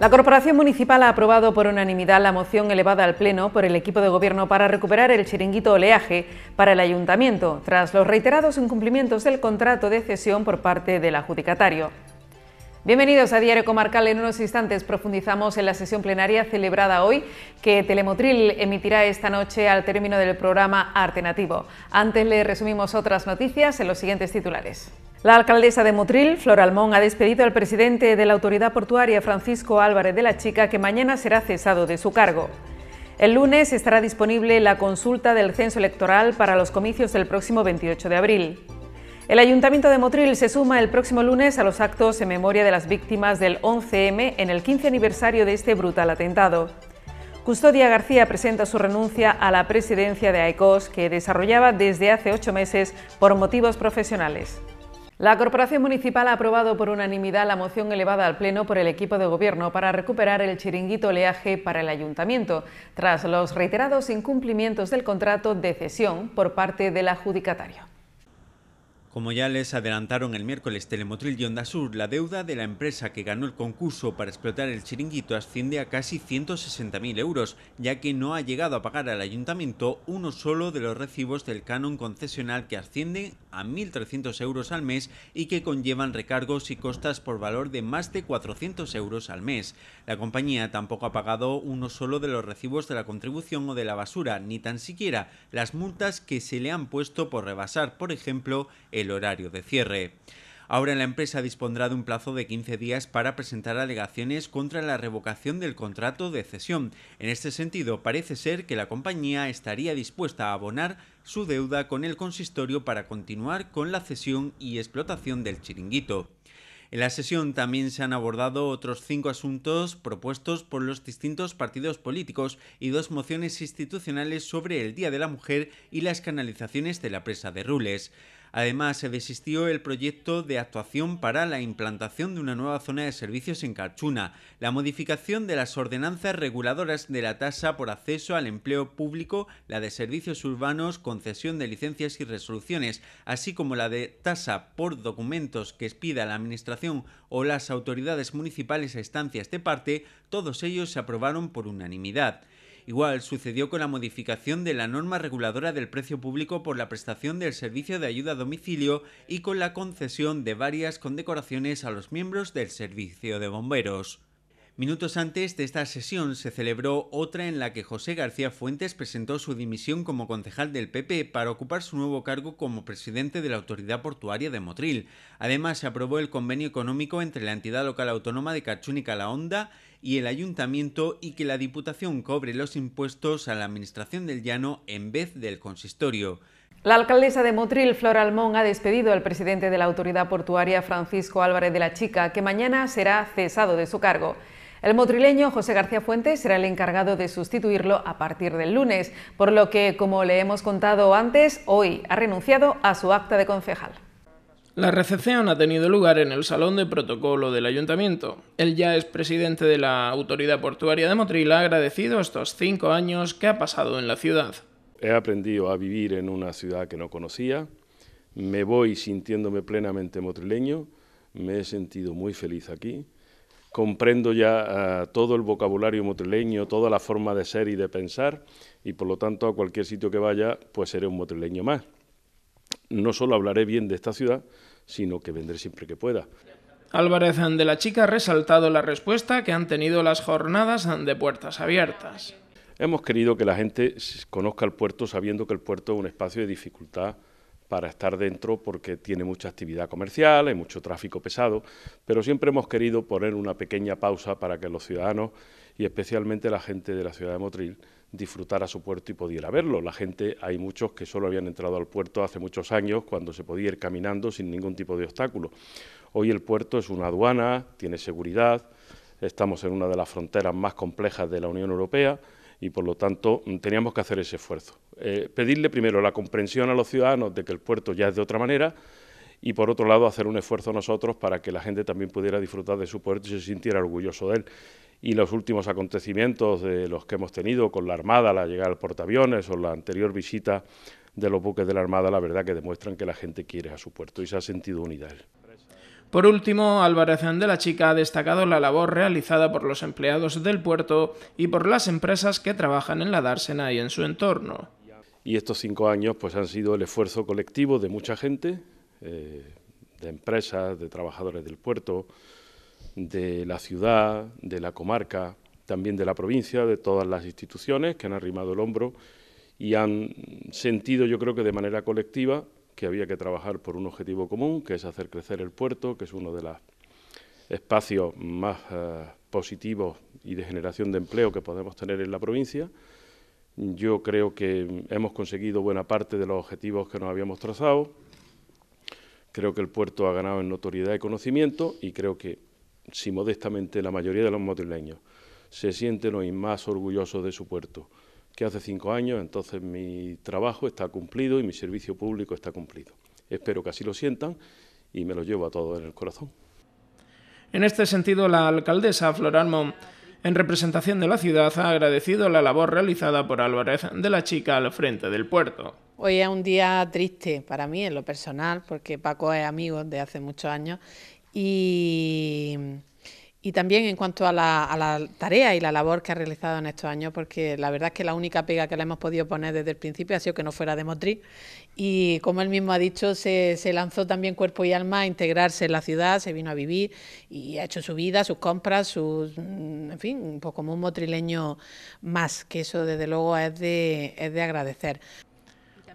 La Corporación Municipal ha aprobado por unanimidad la moción elevada al Pleno por el equipo de gobierno para recuperar el chiringuito oleaje para el Ayuntamiento, tras los reiterados incumplimientos del contrato de cesión por parte del adjudicatario. Bienvenidos a Diario Comarcal. En unos instantes profundizamos en la sesión plenaria celebrada hoy que Telemotril emitirá esta noche al término del programa Nativo. Antes le resumimos otras noticias en los siguientes titulares. La alcaldesa de Motril, Flor Almón, ha despedido al presidente de la autoridad portuaria, Francisco Álvarez de la Chica, que mañana será cesado de su cargo. El lunes estará disponible la consulta del censo electoral para los comicios del próximo 28 de abril. El Ayuntamiento de Motril se suma el próximo lunes a los actos en memoria de las víctimas del 11M en el 15 aniversario de este brutal atentado. Custodia García presenta su renuncia a la presidencia de AECOS, que desarrollaba desde hace ocho meses por motivos profesionales. La Corporación Municipal ha aprobado por unanimidad la moción elevada al Pleno por el equipo de gobierno para recuperar el chiringuito oleaje para el Ayuntamiento, tras los reiterados incumplimientos del contrato de cesión por parte del adjudicatario. Como ya les adelantaron el miércoles Telemotril y Sur, la deuda de la empresa que ganó el concurso para explotar el chiringuito asciende a casi 160.000 euros, ya que no ha llegado a pagar al ayuntamiento uno solo de los recibos del canon concesional que asciende a 1.300 euros al mes y que conllevan recargos y costas por valor de más de 400 euros al mes. La compañía tampoco ha pagado uno solo de los recibos de la contribución o de la basura, ni tan siquiera las multas que se le han puesto por rebasar, por ejemplo, el horario de cierre. Ahora la empresa dispondrá de un plazo de 15 días para presentar alegaciones contra la revocación del contrato de cesión. En este sentido, parece ser que la compañía estaría dispuesta a abonar su deuda con el consistorio para continuar con la cesión y explotación del chiringuito. En la sesión también se han abordado otros cinco asuntos propuestos por los distintos partidos políticos y dos mociones institucionales sobre el Día de la Mujer y las canalizaciones de la presa de Rules. Además, se desistió el proyecto de actuación para la implantación de una nueva zona de servicios en Carchuna, la modificación de las ordenanzas reguladoras de la tasa por acceso al empleo público, la de servicios urbanos, concesión de licencias y resoluciones, así como la de tasa por documentos que expida la Administración o las autoridades municipales a estancias de parte, todos ellos se aprobaron por unanimidad. Igual sucedió con la modificación de la norma reguladora del precio público por la prestación del servicio de ayuda a domicilio y con la concesión de varias condecoraciones a los miembros del servicio de bomberos. Minutos antes de esta sesión se celebró otra en la que José García Fuentes presentó su dimisión como concejal del PP para ocupar su nuevo cargo como presidente de la Autoridad Portuaria de Motril. Además, se aprobó el convenio económico entre la entidad local autónoma de Cachún y Honda y el ayuntamiento y que la Diputación cobre los impuestos a la Administración del Llano en vez del consistorio. La alcaldesa de Motril, Flor Almón, ha despedido al presidente de la autoridad portuaria, Francisco Álvarez de la Chica, que mañana será cesado de su cargo. El motrileño José García Fuentes será el encargado de sustituirlo a partir del lunes, por lo que, como le hemos contado antes, hoy ha renunciado a su acta de concejal. La recepción ha tenido lugar en el Salón de Protocolo del Ayuntamiento. El ya es presidente de la Autoridad Portuaria de Motril ha agradecido estos cinco años que ha pasado en la ciudad. He aprendido a vivir en una ciudad que no conocía, me voy sintiéndome plenamente motrileño, me he sentido muy feliz aquí, comprendo ya eh, todo el vocabulario motrileño, toda la forma de ser y de pensar, y por lo tanto a cualquier sitio que vaya, pues seré un motrileño más no solo hablaré bien de esta ciudad, sino que vendré siempre que pueda. Álvarez de la Chica ha resaltado la respuesta que han tenido las jornadas de puertas abiertas. Hemos querido que la gente conozca el puerto sabiendo que el puerto es un espacio de dificultad para estar dentro porque tiene mucha actividad comercial, hay mucho tráfico pesado, pero siempre hemos querido poner una pequeña pausa para que los ciudadanos y especialmente la gente de la ciudad de Motril disfrutar a su puerto y pudiera verlo. La gente, hay muchos que solo habían entrado al puerto hace muchos años cuando se podía ir caminando sin ningún tipo de obstáculo. Hoy el puerto es una aduana, tiene seguridad, estamos en una de las fronteras más complejas de la Unión Europea y por lo tanto teníamos que hacer ese esfuerzo. Eh, pedirle primero la comprensión a los ciudadanos de que el puerto ya es de otra manera y por otro lado hacer un esfuerzo nosotros para que la gente también pudiera disfrutar de su puerto y se sintiera orgulloso de él y los últimos acontecimientos de los que hemos tenido con la Armada, la llegada del portaaviones o la anterior visita de los buques de la Armada, la verdad que demuestran que la gente quiere a su puerto y se ha sentido unidad". Por último, Álvarez de la Chica ha destacado la labor realizada por los empleados del puerto y por las empresas que trabajan en la dársena y en su entorno. Y estos cinco años pues, han sido el esfuerzo colectivo de mucha gente, eh, de empresas, de trabajadores del puerto, de la ciudad, de la comarca, también de la provincia, de todas las instituciones que han arrimado el hombro y han sentido, yo creo que de manera colectiva, que había que trabajar por un objetivo común, que es hacer crecer el puerto, que es uno de los espacios más eh, positivos y de generación de empleo que podemos tener en la provincia. Yo creo que hemos conseguido buena parte de los objetivos que nos habíamos trazado. Creo que el puerto ha ganado en notoriedad y conocimiento y creo que si modestamente la mayoría de los motrileños... se sienten hoy más orgullosos de su puerto que hace cinco años, entonces mi trabajo está cumplido y mi servicio público está cumplido. Espero que así lo sientan y me lo llevo a todos en el corazón. En este sentido, la alcaldesa Flor en representación de la ciudad, ha agradecido la labor realizada por Álvarez de la chica al frente del puerto. Hoy es un día triste para mí en lo personal, porque Paco es amigo de hace muchos años y, también en cuanto a la, tarea y la labor que ha realizado en estos años, porque la verdad es que la única pega que le hemos podido poner desde el principio ha sido que no fuera de Motril... Y como él mismo ha dicho, se, lanzó también cuerpo y alma a integrarse en la ciudad, se vino a vivir y ha hecho su vida, sus compras, sus, en fin, pues como un motrileño más, que eso desde luego es de, es de agradecer.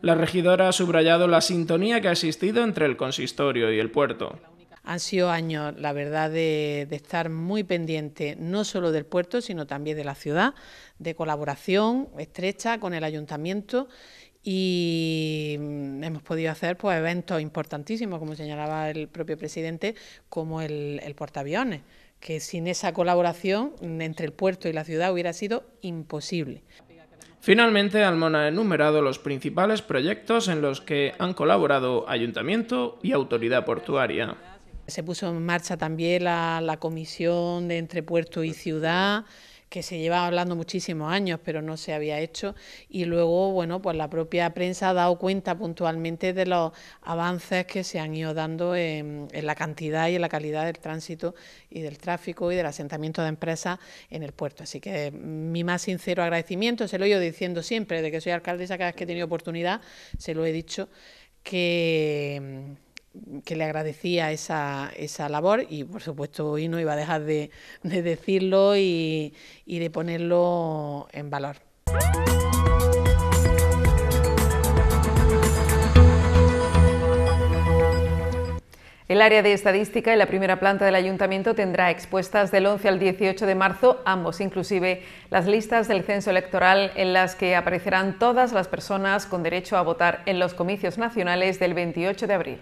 La regidora ha subrayado la sintonía que ha existido entre el consistorio y el puerto. Han sido años, la verdad, de, estar muy pendiente no solo del puerto, sino también de la ciudad, de colaboración estrecha con el ayuntamiento y mm, hemos podido hacer pues, eventos importantísimos, como señalaba el propio presidente, como el, el portaaviones, que sin esa colaboración entre el puerto y la ciudad hubiera sido imposible. Finalmente, Almona ha enumerado los principales proyectos en los que han colaborado Ayuntamiento y Autoridad Portuaria. Se puso en marcha también la, comisión de entre puerto y ciudad que se lleva hablando muchísimos años, pero no se había hecho. Y luego, bueno, pues la propia prensa ha dado cuenta puntualmente de los avances que se han ido dando en, en la cantidad y en la calidad del tránsito y del tráfico y del asentamiento de empresas en el puerto. Así que mm, mi más sincero agradecimiento, se lo he ido diciendo siempre, desde que soy alcaldesa, cada vez que he tenido oportunidad, se lo he dicho, que mm, que le agradecía esa, labor y por supuesto hoy no iba a dejar de, decirlo y, y, de ponerlo en valor. El área de estadística y la primera planta del ayuntamiento tendrá expuestas del 11 al 18 de marzo, ambos inclusive, las listas del censo electoral en las que aparecerán todas las personas con derecho a votar en los comicios nacionales del 28 de abril.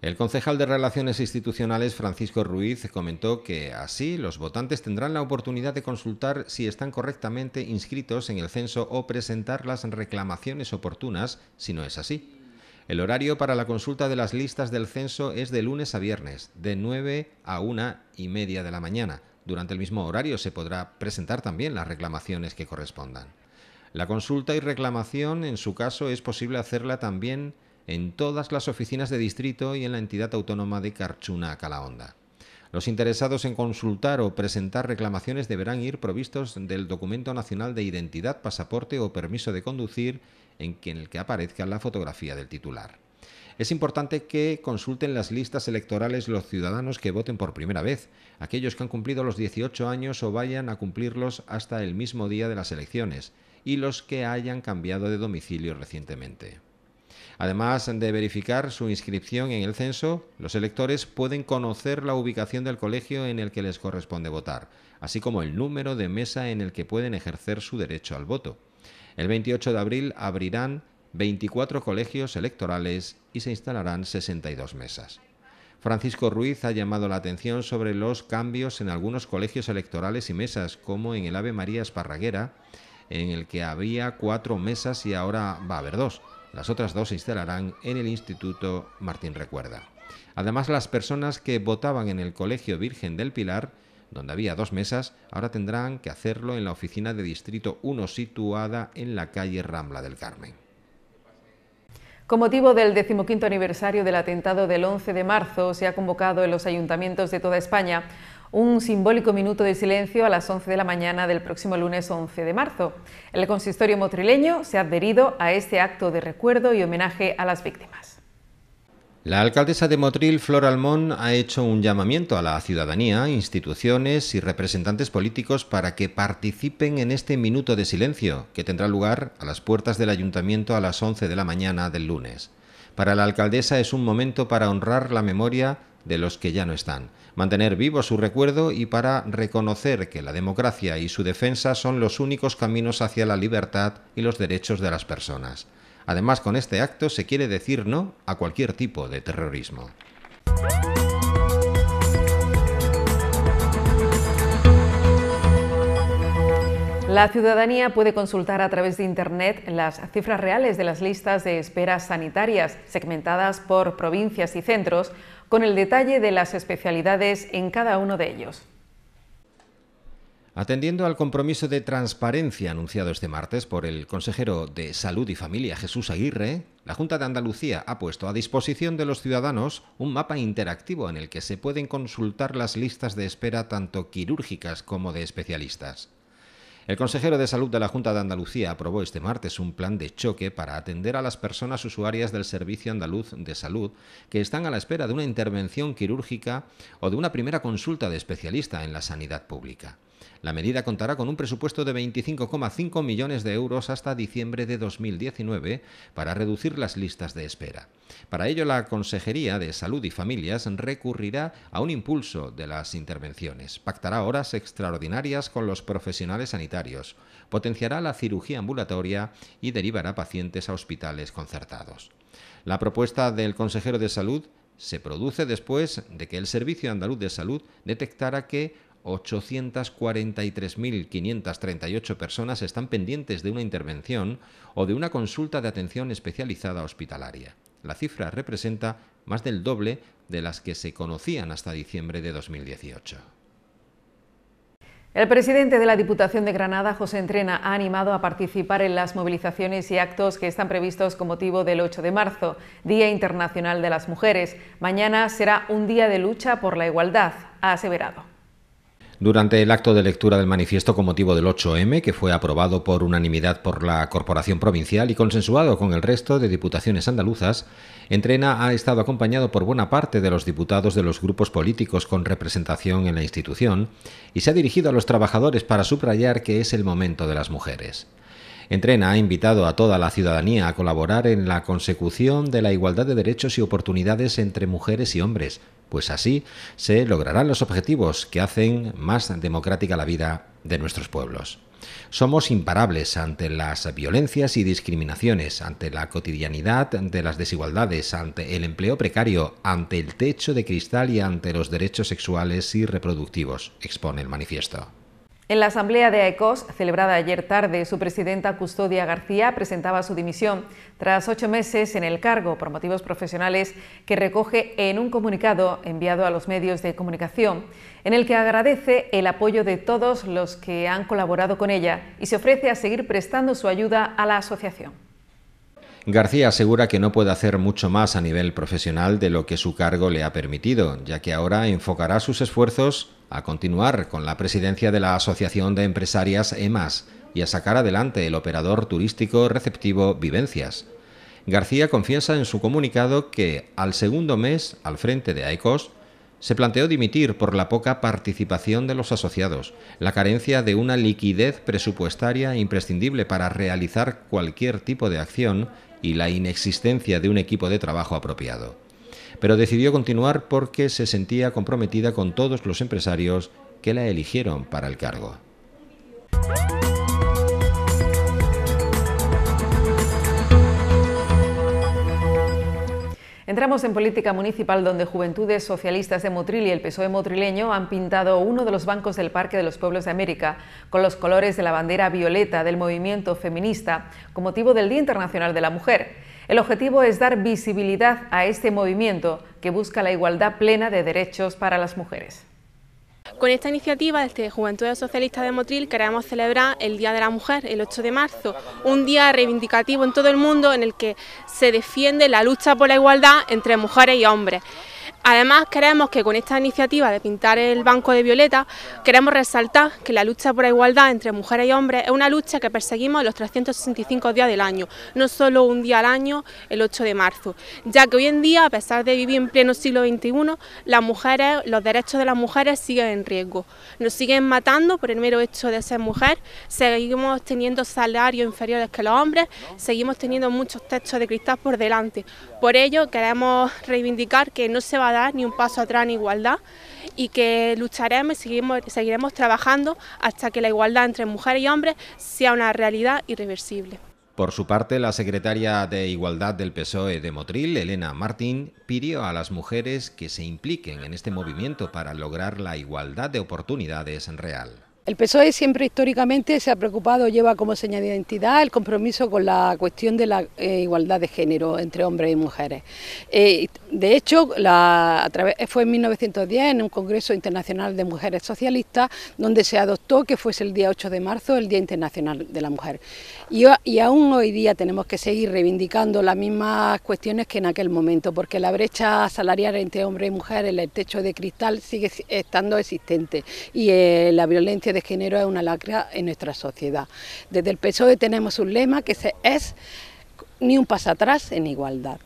El concejal de Relaciones Institucionales Francisco Ruiz comentó que así los votantes tendrán la oportunidad de consultar si están correctamente inscritos en el censo o presentar las reclamaciones oportunas si no es así. El horario para la consulta de las listas del censo es de lunes a viernes, de 9 a 1 y media de la mañana. Durante el mismo horario se podrá presentar también las reclamaciones que correspondan. La consulta y reclamación, en su caso, es posible hacerla también en todas las oficinas de distrito y en la entidad autónoma de Carchuna Calahonda. Los interesados en consultar o presentar reclamaciones deberán ir provistos del Documento Nacional de Identidad, Pasaporte o Permiso de Conducir en el que aparezca la fotografía del titular. Es importante que consulten las listas electorales los ciudadanos que voten por primera vez, aquellos que han cumplido los 18 años o vayan a cumplirlos hasta el mismo día de las elecciones, y los que hayan cambiado de domicilio recientemente. Además de verificar su inscripción en el censo, los electores pueden conocer la ubicación del colegio en el que les corresponde votar, así como el número de mesa en el que pueden ejercer su derecho al voto. El 28 de abril abrirán 24 colegios electorales y se instalarán 62 mesas. Francisco Ruiz ha llamado la atención sobre los cambios en algunos colegios electorales y mesas, como en el Ave María Esparraguera, en el que había cuatro mesas y ahora va a haber dos. Las otras dos se instalarán en el Instituto Martín Recuerda. Además, las personas que votaban en el Colegio Virgen del Pilar, donde había dos mesas, ahora tendrán que hacerlo en la oficina de Distrito 1 situada en la calle Rambla del Carmen. Con motivo del decimoquinto aniversario del atentado del 11 de marzo, se ha convocado en los ayuntamientos de toda España un simbólico minuto de silencio a las 11 de la mañana del próximo lunes 11 de marzo. El consistorio motrileño se ha adherido a este acto de recuerdo y homenaje a las víctimas. La alcaldesa de Motril, Flor Almón, ha hecho un llamamiento a la ciudadanía, instituciones y representantes políticos para que participen en este minuto de silencio, que tendrá lugar a las puertas del ayuntamiento a las 11 de la mañana del lunes. Para la alcaldesa es un momento para honrar la memoria de los que ya no están, mantener vivo su recuerdo y para reconocer que la democracia y su defensa son los únicos caminos hacia la libertad y los derechos de las personas. Además, con este acto se quiere decir no a cualquier tipo de terrorismo. La ciudadanía puede consultar a través de Internet las cifras reales de las listas de esperas sanitarias, segmentadas por provincias y centros, con el detalle de las especialidades en cada uno de ellos. Atendiendo al compromiso de transparencia anunciado este martes por el consejero de Salud y Familia Jesús Aguirre, la Junta de Andalucía ha puesto a disposición de los ciudadanos un mapa interactivo en el que se pueden consultar las listas de espera tanto quirúrgicas como de especialistas. El consejero de Salud de la Junta de Andalucía aprobó este martes un plan de choque para atender a las personas usuarias del Servicio Andaluz de Salud que están a la espera de una intervención quirúrgica o de una primera consulta de especialista en la sanidad pública. La medida contará con un presupuesto de 25,5 millones de euros hasta diciembre de 2019 para reducir las listas de espera. Para ello, la Consejería de Salud y Familias recurrirá a un impulso de las intervenciones, pactará horas extraordinarias con los profesionales sanitarios, potenciará la cirugía ambulatoria y derivará pacientes a hospitales concertados. La propuesta del consejero de salud se produce después de que el Servicio Andaluz de Salud detectara que 843.538 personas están pendientes de una intervención o de una consulta de atención especializada hospitalaria. La cifra representa más del doble de las que se conocían hasta diciembre de 2018. El presidente de la Diputación de Granada, José Entrena, ha animado a participar en las movilizaciones y actos que están previstos con motivo del 8 de marzo, Día Internacional de las Mujeres. Mañana será un día de lucha por la igualdad, ha aseverado durante el acto de lectura del manifiesto con motivo del 8M, que fue aprobado por unanimidad por la Corporación Provincial y consensuado con el resto de diputaciones andaluzas, Entrena ha estado acompañado por buena parte de los diputados de los grupos políticos con representación en la institución y se ha dirigido a los trabajadores para subrayar que es el momento de las mujeres. Entrena ha invitado a toda la ciudadanía a colaborar en la consecución de la igualdad de derechos y oportunidades entre mujeres y hombres, pues así se lograrán los objetivos que hacen más democrática la vida de nuestros pueblos. Somos imparables ante las violencias y discriminaciones, ante la cotidianidad ante las desigualdades, ante el empleo precario, ante el techo de cristal y ante los derechos sexuales y reproductivos, expone el manifiesto. En la asamblea de AECOS, celebrada ayer tarde, su presidenta Custodia García presentaba su dimisión tras ocho meses en el cargo por motivos profesionales que recoge en un comunicado enviado a los medios de comunicación, en el que agradece el apoyo de todos los que han colaborado con ella y se ofrece a seguir prestando su ayuda a la asociación. García asegura que no puede hacer mucho más a nivel profesional de lo que su cargo le ha permitido, ya que ahora enfocará sus esfuerzos a continuar con la presidencia de la Asociación de Empresarias EMAS y a sacar adelante el operador turístico receptivo Vivencias. García confiesa en su comunicado que al segundo mes al frente de AECOS se planteó dimitir por la poca participación de los asociados, la carencia de una liquidez presupuestaria imprescindible para realizar cualquier tipo de acción y la inexistencia de un equipo de trabajo apropiado. Pero decidió continuar porque se sentía comprometida con todos los empresarios que la eligieron para el cargo. Entramos en política municipal donde Juventudes Socialistas de Motril y el PSOE motrileño han pintado uno de los bancos del Parque de los Pueblos de América con los colores de la bandera violeta del movimiento feminista con motivo del Día Internacional de la Mujer. El objetivo es dar visibilidad a este movimiento que busca la igualdad plena de derechos para las mujeres. Con esta iniciativa desde Juventud Socialista de Motril queremos celebrar el Día de la Mujer, el 8 de marzo, un día reivindicativo en todo el mundo en el que se defiende la lucha por la igualdad entre mujeres y hombres. Además, creemos que con esta iniciativa de pintar el banco de violeta, queremos resaltar que la lucha por la igualdad entre mujeres y hombres es una lucha que perseguimos los 365 días del año, no solo un día al año, el 8 de marzo, ya que hoy en día, a pesar de vivir en pleno siglo XXI, las los derechos de las mujeres siguen en riesgo. Nos siguen matando por el mero hecho de ser mujer, seguimos teniendo salarios inferiores que los hombres, seguimos teniendo muchos textos de cristal por delante. Por ello, queremos reivindicar que no se va a ni un paso atrás en igualdad y que lucharemos y seguiremos trabajando hasta que la igualdad entre mujeres y hombres sea una realidad irreversible. Por su parte, la secretaria de Igualdad del PSOE de Motril, Elena Martín, pidió a las mujeres que se impliquen en este movimiento para lograr la igualdad de oportunidades en real. El PSOE siempre históricamente se ha preocupado, lleva como señal de identidad el compromiso con la cuestión de la eh, igualdad de género entre hombres y mujeres. Eh, de hecho, fue en 1910 en un Congreso Internacional de Mujeres Socialistas donde se adoptó que fuese el día 8 de marzo el Día Internacional de la Mujer. Y, aún hoy día tenemos que seguir reivindicando las mismas cuestiones que en aquel momento, porque la brecha salarial entre hombres y mujeres, el techo de cristal sigue estando existente y eh, la violencia de de género una lacra en nuestra sociedad. Desde el PSOE tenemos un lema que es ni un paso atrás en igualdad.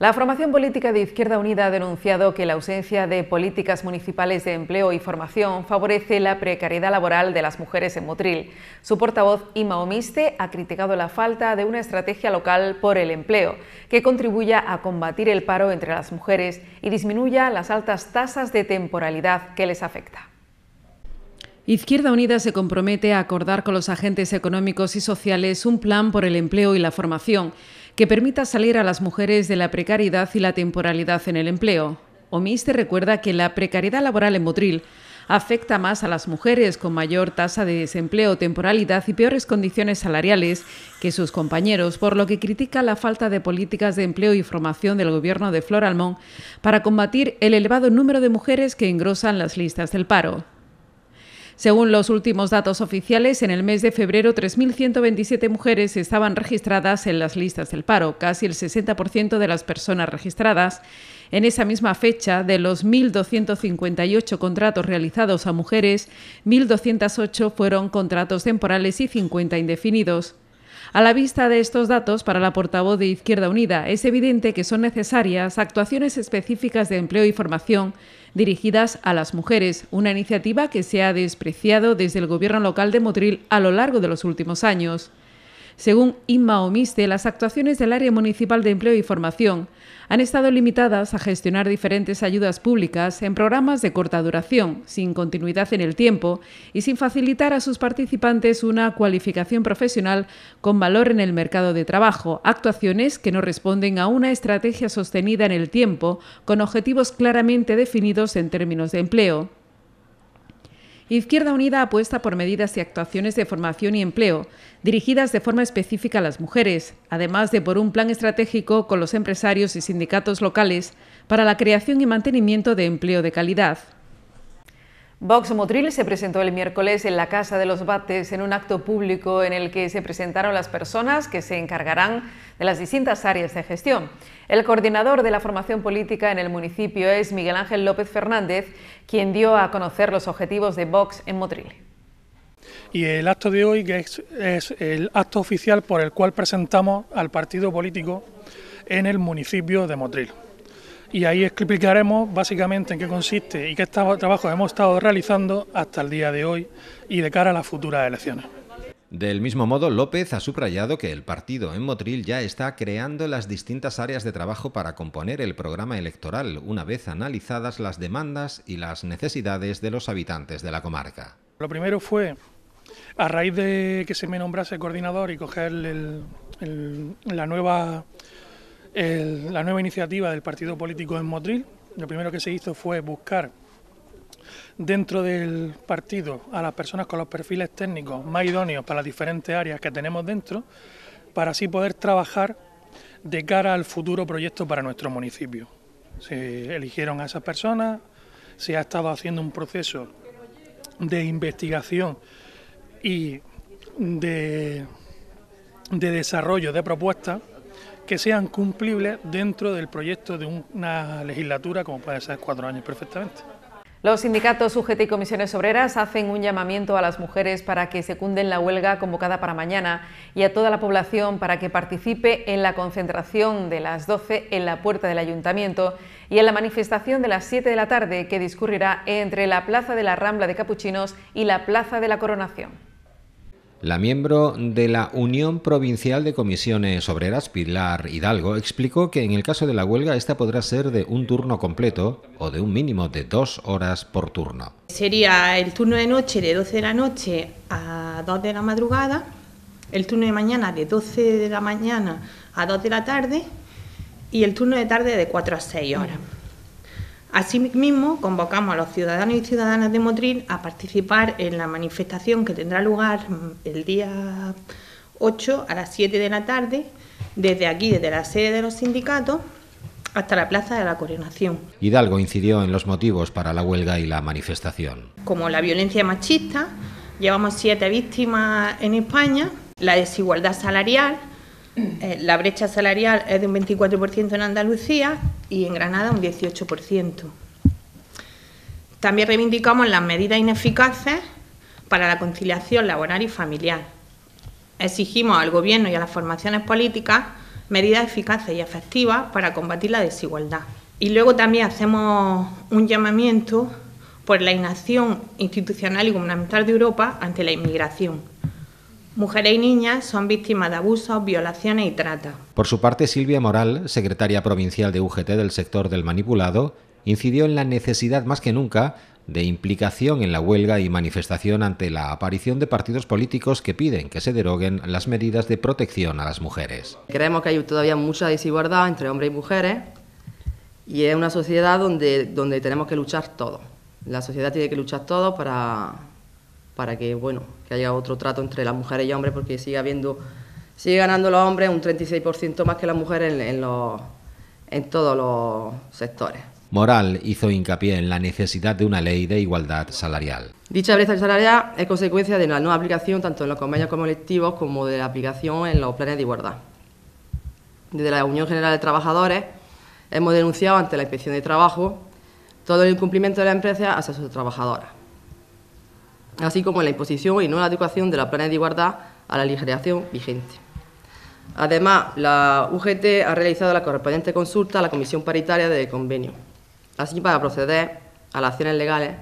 La formación política de Izquierda Unida ha denunciado que la ausencia de políticas municipales de empleo y formación favorece la precariedad laboral de las mujeres en Motril. Su portavoz, Ima Omiste, ha criticado la falta de una estrategia local por el empleo que contribuya a combatir el paro entre las mujeres y disminuya las altas tasas de temporalidad que les afecta. Izquierda Unida se compromete a acordar con los agentes económicos y sociales un plan por el empleo y la formación que permita salir a las mujeres de la precariedad y la temporalidad en el empleo. Omiste recuerda que la precariedad laboral en Motril afecta más a las mujeres con mayor tasa de desempleo, temporalidad y peores condiciones salariales que sus compañeros, por lo que critica la falta de políticas de empleo y formación del gobierno de Flor Almón para combatir el elevado número de mujeres que engrosan las listas del paro. Según los últimos datos oficiales, en el mes de febrero 3.127 mujeres estaban registradas en las listas del paro, casi el 60% de las personas registradas. En esa misma fecha, de los 1.258 contratos realizados a mujeres, 1.208 fueron contratos temporales y 50 indefinidos. A la vista de estos datos, para la portavoz de Izquierda Unida, es evidente que son necesarias actuaciones específicas de empleo y formación dirigidas a las mujeres, una iniciativa que se ha despreciado desde el Gobierno local de Motril a lo largo de los últimos años. Según Inma Omiste, las actuaciones del Área Municipal de Empleo y Formación han estado limitadas a gestionar diferentes ayudas públicas en programas de corta duración, sin continuidad en el tiempo y sin facilitar a sus participantes una cualificación profesional con valor en el mercado de trabajo, actuaciones que no responden a una estrategia sostenida en el tiempo con objetivos claramente definidos en términos de empleo. Izquierda Unida apuesta por medidas y actuaciones de formación y empleo, dirigidas de forma específica a las mujeres, además de por un plan estratégico con los empresarios y sindicatos locales para la creación y mantenimiento de empleo de calidad. Vox Motril se presentó el miércoles en la Casa de los Bates en un acto público en el que se presentaron las personas que se encargarán de las distintas áreas de gestión. El coordinador de la formación política en el municipio es Miguel Ángel López Fernández, quien dio a conocer los objetivos de Vox en Motril. Y el acto de hoy, que es, es el acto oficial por el cual presentamos al partido político en el municipio de Motril y ahí explicaremos básicamente en qué consiste y qué trabajo hemos estado realizando hasta el día de hoy y de cara a las futuras elecciones. Del mismo modo, López ha subrayado que el partido en Motril ya está creando las distintas áreas de trabajo para componer el programa electoral, una vez analizadas las demandas y las necesidades de los habitantes de la comarca. Lo primero fue, a raíz de que se me nombrase coordinador y coger la nueva la nueva iniciativa del partido político en Motril. Lo primero que se hizo fue buscar dentro del partido a las personas con los perfiles técnicos más idóneos para las diferentes áreas que tenemos dentro, para así poder trabajar de cara al futuro proyecto para nuestro municipio. Se eligieron a esas personas, se ha estado haciendo un proceso de investigación y de, de desarrollo de propuestas que sean cumplibles dentro del proyecto de una legislatura como puede ser cuatro años perfectamente. Los sindicatos UGT y comisiones obreras hacen un llamamiento a las mujeres para que secunden la huelga convocada para mañana y a toda la población para que participe en la concentración de las 12 en la puerta del ayuntamiento y en la manifestación de las 7 de la tarde que discurrirá entre la Plaza de la Rambla de Capuchinos y la Plaza de la Coronación. La miembro de la Unión Provincial de Comisiones Obreras, Pilar Hidalgo, explicó que en el caso de la huelga esta podrá ser de un turno completo o de un mínimo de dos horas por turno. Sería el turno de noche de 12 de la noche a 2 de la madrugada, el turno de mañana de 12 de la mañana a 2 de la tarde y el turno de tarde de 4 a 6 horas. Asimismo, convocamos a los ciudadanos y ciudadanas de Motril a participar en la manifestación que tendrá lugar mm, el día 8 a las 7 de la tarde, desde aquí, desde la sede de los sindicatos, hasta la Plaza de la Coronación. Hidalgo incidió en los motivos para la huelga y la manifestación. Como la violencia machista, llevamos siete víctimas en España, la desigualdad salarial, eh, la brecha salarial es de un 24% en Andalucía y en Granada un 18%. También reivindicamos las medidas ineficaces para la conciliación laboral y familiar. Exigimos al Gobierno y a las formaciones políticas medidas eficaces y efectivas para combatir la desigualdad. Y luego también hacemos un llamamiento por la inacción institucional y gubernamental de Europa ante la inmigración Mujeres y niñas son víctimas de abusos, violaciones y trata. Por su parte, Silvia Moral, secretaria provincial de UGT del sector del manipulado, incidió en la necesidad más que nunca de implicación en la huelga y manifestación ante la aparición de partidos políticos que piden que se deroguen las medidas de protección a las mujeres. Creemos que hay todavía mucha desigualdad entre hombres y mujeres y es una sociedad donde, donde tenemos que luchar todo. La sociedad tiene que luchar todo para, para que, bueno, que haya otro trato entre las mujeres y hombres, porque sigue habiendo, sigue ganando los hombres un 36% más que las mujeres en, todos los sectores. Moral hizo hincapié en la necesidad de una ley de igualdad salarial. Dicha brecha salarial es consecuencia de la no aplicación tanto en los convenios colectivos como de la aplicación en los planes de igualdad. Desde la Unión General de Trabajadores hemos denunciado ante la Inspección de Trabajo todo el incumplimiento de la empresa hacia sus trabajadoras así como la imposición y no la adecuación de los planes de igualdad a la legislación vigente. Además, la UGT ha realizado la correspondiente consulta a la Comisión Paritaria del Convenio, así para proceder a las acciones legales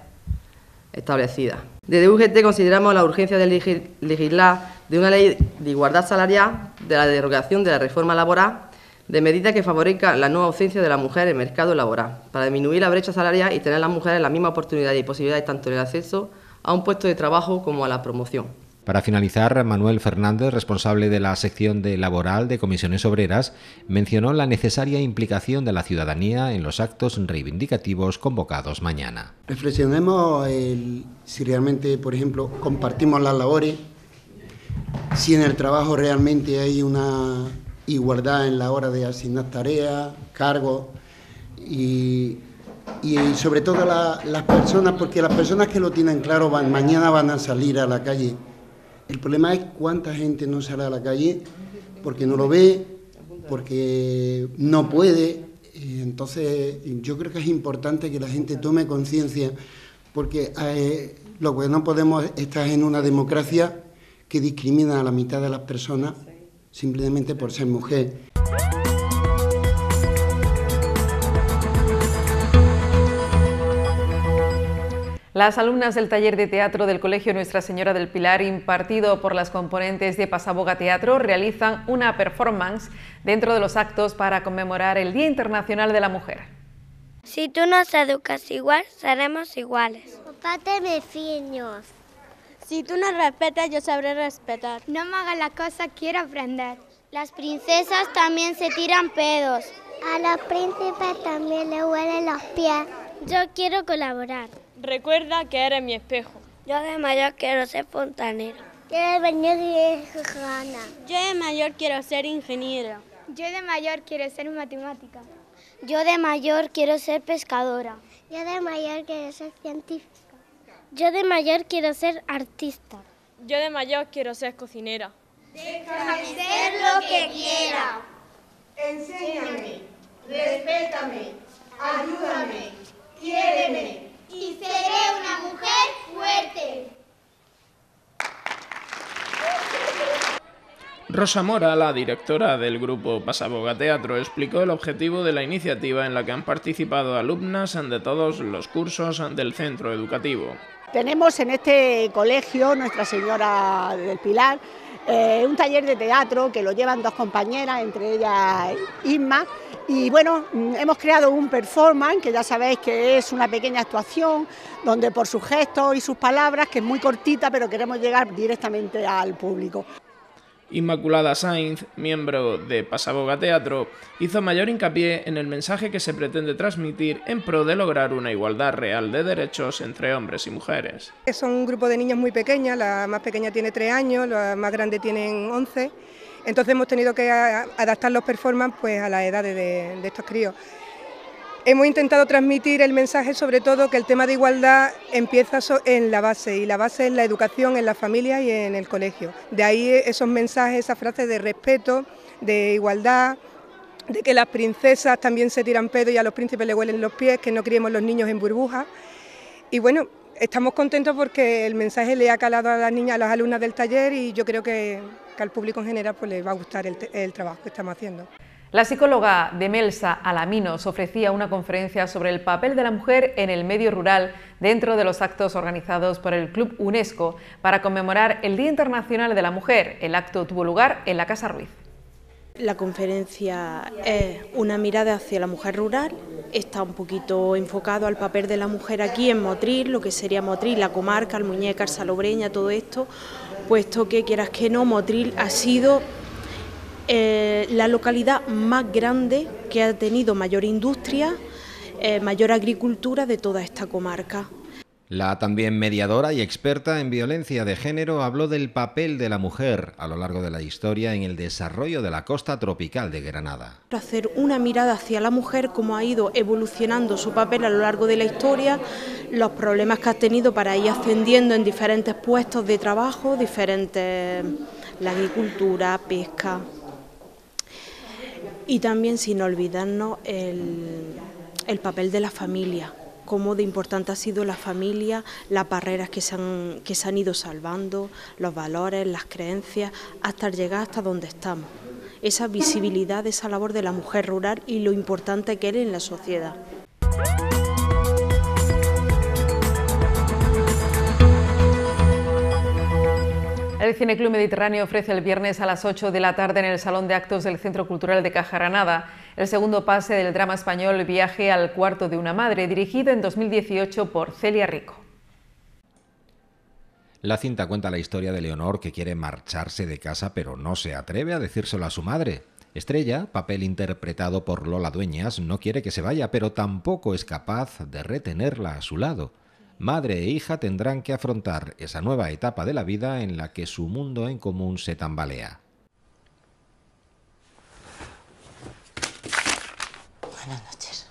establecidas. Desde UGT consideramos la urgencia de legislar de una ley de igualdad salarial, de la derogación de la reforma laboral, de medidas que favorezcan la nueva ausencia de la mujer en el mercado laboral, para disminuir la brecha salarial y tener a las mujeres la misma oportunidad... y posibilidades tanto en el acceso a un puesto de trabajo como a la promoción. Para finalizar, Manuel Fernández, responsable de la sección de laboral de comisiones obreras, mencionó la necesaria implicación de la ciudadanía en los actos reivindicativos convocados mañana. Reflexionemos el, si realmente, por ejemplo, compartimos las labores, si en el trabajo realmente hay una igualdad en la hora de asignar tareas, cargos y y sobre todo la, las personas, porque las personas que lo tienen claro van, mañana van a salir a la calle. El problema es cuánta gente no sale a la calle porque no lo ve, porque no puede. Entonces yo creo que es importante que la gente tome conciencia porque eh, lo que no podemos estar en una democracia que discrimina a la mitad de las personas simplemente por ser mujer. Las alumnas del taller de teatro del Colegio Nuestra Señora del Pilar, impartido por las componentes de Pasaboga Teatro, realizan una performance dentro de los actos para conmemorar el Día Internacional de la Mujer. Si tú nos educas igual, seremos iguales. Papá, te me fiños. Si tú nos respetas, yo sabré respetar. No me hagas la cosa, quiero aprender. Las princesas también se tiran pedos. A los príncipes también le huelen los pies. Yo quiero colaborar. Recuerda que eres mi espejo. Yo de mayor quiero ser fontanera. Yo de mayor quiero ser ingeniero Yo de mayor quiero ser ingeniera. Yo de mayor quiero ser matemática. Yo de mayor quiero ser pescadora. Yo de mayor quiero ser científica. Yo de mayor quiero ser artista. Yo de mayor quiero ser cocinera. Déjame ser lo que quiera. Enséñame, respétame, ayúdame, quiéreme y seré una mujer fuerte. Rosa Mora, la directora del grupo Pasaboga Teatro, explicó el objetivo de la iniciativa en la que han participado alumnas de todos los cursos del centro educativo. Tenemos en este colegio Nuestra Señora del Pilar, eh, un taller de teatro que lo llevan dos compañeras, entre ellas Isma. Y bueno, mm, hemos creado un performance que ya sabéis que es una pequeña actuación donde por sus gestos y sus palabras, que es muy cortita, pero queremos llegar directamente al público. Inmaculada Sainz, miembro de Pasaboga Teatro, hizo mayor hincapié en el mensaje que se pretende transmitir en pro de lograr una igualdad real de derechos entre hombres y mujeres. Son un grupo de niños muy pequeñas, la más pequeña tiene 3 años, la más grande tiene 11, entonces hemos tenido que adaptar los performances pues, a las edades de, de estos críos. Hemos intentado transmitir el mensaje sobre todo que el tema de igualdad empieza en la base y la base es la educación en la familia y en el colegio. De ahí esos mensajes, esas frases de respeto, de igualdad, de que las princesas también se tiran pedo y a los príncipes le huelen los pies, que no criemos los niños en burbujas. Y bueno, estamos contentos porque el mensaje le ha calado a las niñas, a las alumnas del taller y yo creo que, al público en general pues, les va a gustar el trabajo que estamos haciendo. La psicóloga de Melsa Alaminos ofrecía una conferencia sobre el papel de la mujer en el medio rural dentro de los actos organizados por el Club UNESCO para conmemorar el Día Internacional de la Mujer. El acto tuvo lugar en la Casa Ruiz. La conferencia es una mirada hacia la mujer rural, está un poquito enfocado al papel de la mujer aquí en Motril, lo que sería Motril, la comarca, el Muñeca, Salobreña, todo esto, puesto que quieras que no, Motril ha sido eh, la localidad más grande que ha tenido mayor industria, eh, mayor agricultura de toda esta comarca. La también mediadora y experta en violencia de género habló del papel de la mujer a lo largo de la historia en el desarrollo de la costa tropical de Granada. Hacer una mirada hacia la mujer, cómo ha ido evolucionando su papel a lo largo de la historia, los problemas que ha tenido para ir ascendiendo en diferentes puestos de trabajo, diferentes la agricultura, pesca y también sin olvidarnos el, papel de la familia cómo de importante ha sido la familia, las barreras que se, han, que se han ido salvando, los valores, las creencias, hasta llegar hasta donde estamos. Esa visibilidad, esa labor de la mujer rural y lo importante que es en la sociedad. El Cineclub Mediterráneo ofrece el viernes a las 8 de la tarde en el Salón de Actos del Centro Cultural de Cajaranada el segundo pase del drama español Viaje al cuarto de una madre, dirigido en 2018 por Celia Rico. La cinta cuenta la historia de Leonor que quiere marcharse de casa pero no se atreve a decírselo a su madre. Estrella, papel interpretado por Lola Dueñas, no quiere que se vaya, pero tampoco es capaz de retenerla a su lado madre e hija tendrán que afrontar esa nueva etapa de la vida en la que su mundo en común se tambalea. Buenas noches.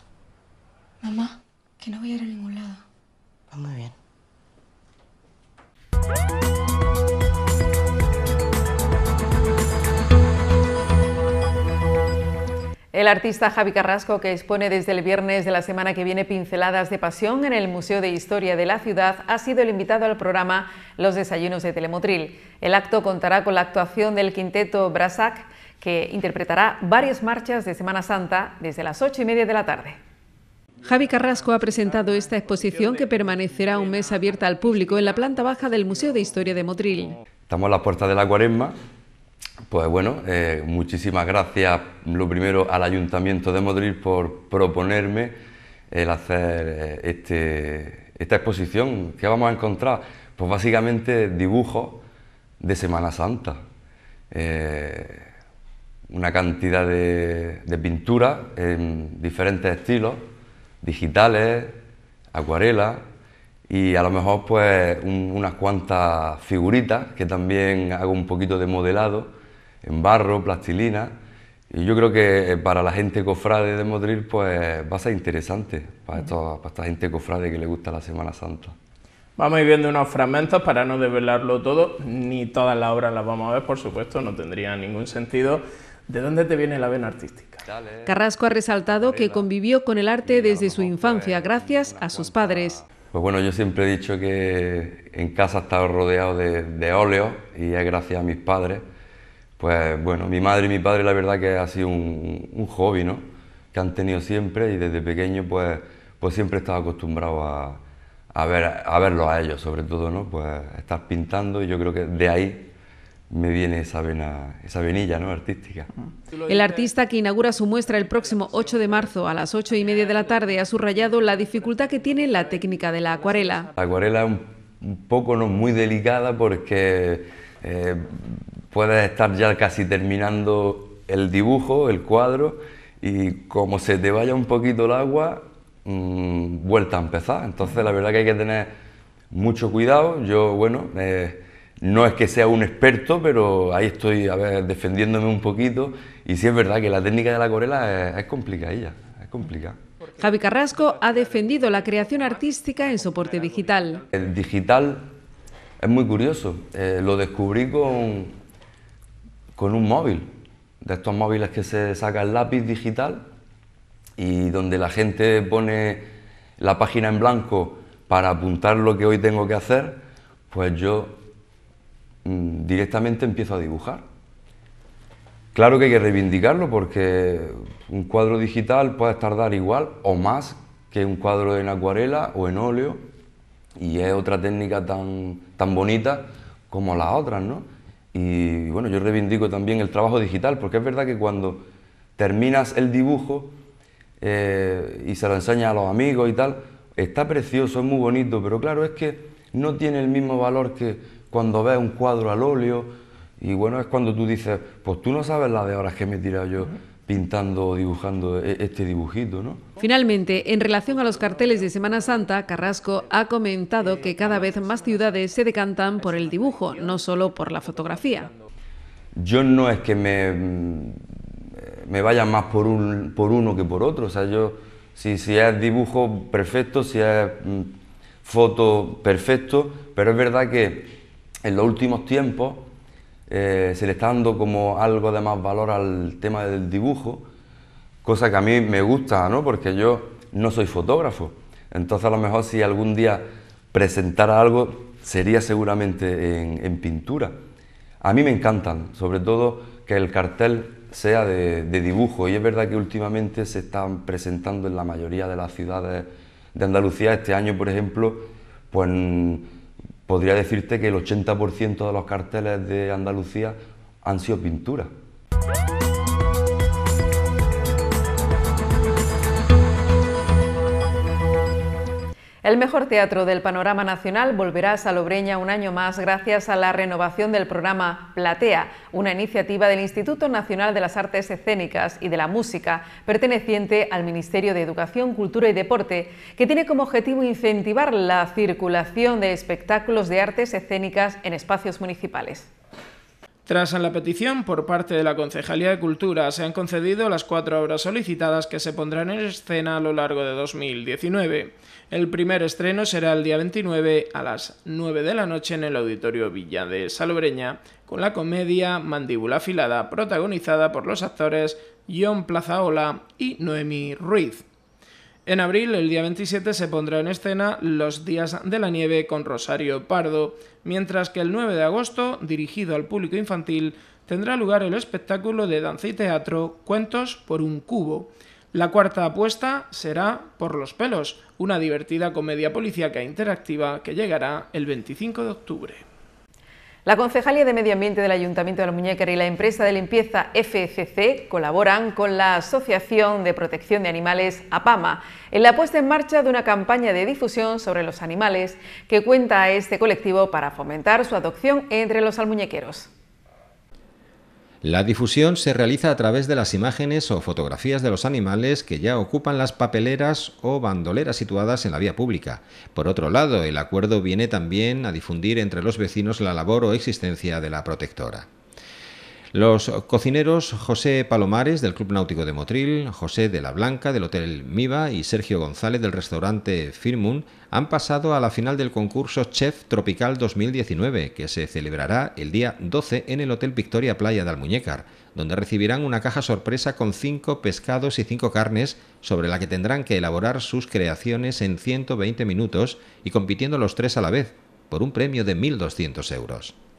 Mamá, que no voy a ir a ningún lado. Va pues muy bien. El artista Javi Carrasco, que expone desde el viernes de la semana que viene pinceladas de pasión en el Museo de Historia de la ciudad, ha sido el invitado al programa Los Desayunos de Telemotril. El acto contará con la actuación del quinteto Brasac, que interpretará varias marchas de Semana Santa desde las ocho y media de la tarde. Javi Carrasco ha presentado esta exposición que permanecerá un mes abierta al público en la planta baja del Museo de Historia de Motril. Estamos a la puerta de la cuaresma pues bueno, eh, muchísimas gracias lo primero al Ayuntamiento de Madrid por proponerme el hacer eh, este, esta exposición. ¿Qué vamos a encontrar? Pues básicamente dibujos de Semana Santa. Eh, una cantidad de, pinturas en diferentes estilos, digitales, acuarelas y a lo mejor pues unas cuantas figuritas que también hago un poquito de modelado en barro, plastilina. Y yo creo que eh, para la gente cofrade de Madrid pues va a ser interesante, para, para esta gente cofrade que le gusta la Semana Santa. Vamos a ir viendo unos fragmentos para no desvelarlo todo, ni todas las obras las vamos a ver, por supuesto, no tendría ningún sentido. ¿De dónde te viene la vena artística? Carrasco ha resaltado que convivió con el arte desde su infancia, gracias a sus padres. Pues bueno, yo siempre he dicho que en casa he estado rodeado de, óleo... y es gracias a mis padres pues bueno, mi madre y mi padre la verdad que ha sido un, hobby, ¿no? Que han tenido siempre y desde pequeño pues, pues siempre he estado acostumbrado a, a, ver, a verlo a ellos, sobre todo, ¿no? Pues estar pintando y yo creo que de ahí me viene esa vena, esa venilla ¿no? artística. El artista que inaugura su muestra el próximo 8 de marzo a las 8 y media de la tarde ha subrayado la dificultad que tiene la técnica de la acuarela. La acuarela es un, poco no muy delicada porque eh, puedes estar ya casi terminando el dibujo, el cuadro, y como se te vaya un poquito el agua, mm, vuelta a empezar. Entonces la verdad que hay que tener mucho cuidado. Yo, bueno, eh, no es que sea un experto, pero ahí estoy a ver, defendiéndome un poquito. Y sí es verdad que la técnica de la corela... es, complicadilla, es complicada. Javi Carrasco ha defendido la creación artística en soporte digital. El digital es muy curioso. Eh, lo descubrí con, con un móvil, de estos móviles que se saca el lápiz digital y donde la gente pone la página en blanco para apuntar lo que hoy tengo que hacer, pues yo mm, directamente empiezo a dibujar. Claro que hay que reivindicarlo porque un cuadro digital puede tardar igual o más que un cuadro en acuarela o en óleo y es otra técnica tan, tan bonita como las otras, ¿no? Y bueno, yo reivindico también el trabajo digital, porque es verdad que cuando terminas el dibujo eh, y se lo enseñas a los amigos y tal, está precioso, es muy bonito, pero claro, es que no tiene el mismo valor que cuando ves un cuadro al óleo. Y bueno, es cuando tú dices, pues tú no sabes la de horas que me he tirado yo pintando o dibujando e-, este dibujito, ¿no? Finalmente, en relación a los carteles de Semana Santa, Carrasco ha comentado que cada vez más ciudades se decantan por el dibujo, no solo por la fotografía. Yo no es que me, me vaya más por, un, por uno que por otro, o sea, yo, si, si es dibujo, perfecto, si es mm, foto, perfecto, pero es verdad que en los últimos tiempos eh, se le está dando como algo de más valor al tema del dibujo, cosa que a mí me gusta, ¿no? Porque yo no soy fotógrafo. Entonces a lo mejor si algún día presentara algo sería seguramente en, pintura. A mí me encantan, sobre todo que el cartel sea de, de, dibujo y es verdad que últimamente se están presentando en la mayoría de las ciudades de Andalucía. Este año, por ejemplo, pues podría decirte que el 80% de los carteles de Andalucía han sido pinturas. El mejor teatro del panorama nacional volverá a Salobreña un año más gracias a la renovación del programa Platea, una iniciativa del Instituto Nacional de las Artes Escénicas y de la Música, perteneciente al Ministerio de Educación, Cultura y Deporte, que tiene como objetivo incentivar la circulación de espectáculos de artes escénicas en espacios municipales. Tras la petición por parte de la Concejalía de Cultura, se han concedido las cuatro obras solicitadas que se pondrán en escena a lo largo de 2019. El primer estreno será el día 29 a las 9 de la noche en el Auditorio Villa de Salobreña con la comedia Mandíbula Afilada, protagonizada por los actores John Plazaola y Noemi Ruiz. En abril, el día 27, se pondrá en escena Los Días de la Nieve con Rosario Pardo, mientras que el 9 de agosto, dirigido al público infantil, tendrá lugar el espectáculo de danza y teatro Cuentos por un cubo, la cuarta apuesta será Por los pelos, una divertida comedia policíaca interactiva que llegará el 25 de octubre. La Concejalía de Medio Ambiente del Ayuntamiento de la y la empresa de limpieza FCC colaboran con la Asociación de Protección de Animales APAMA en la puesta en marcha de una campaña de difusión sobre los animales que cuenta este colectivo para fomentar su adopción entre los almuñequeros. La difusión se realiza a través de las imágenes o fotografías de los animales que ya ocupan las papeleras o bandoleras situadas en la vía pública. Por otro lado, el acuerdo viene también a difundir entre los vecinos la labor o existencia de la protectora. Los cocineros José Palomares del Club Náutico de Motril, José de la Blanca del Hotel Miva y Sergio González del restaurante Firmun han pasado a la final del concurso Chef Tropical 2019, que se celebrará el día 12 en el Hotel Victoria Playa de Almuñécar, donde recibirán una caja sorpresa con cinco pescados y cinco carnes sobre la que tendrán que elaborar sus creaciones en 120 minutos y compitiendo los tres a la vez, por un premio de 1.200 euros.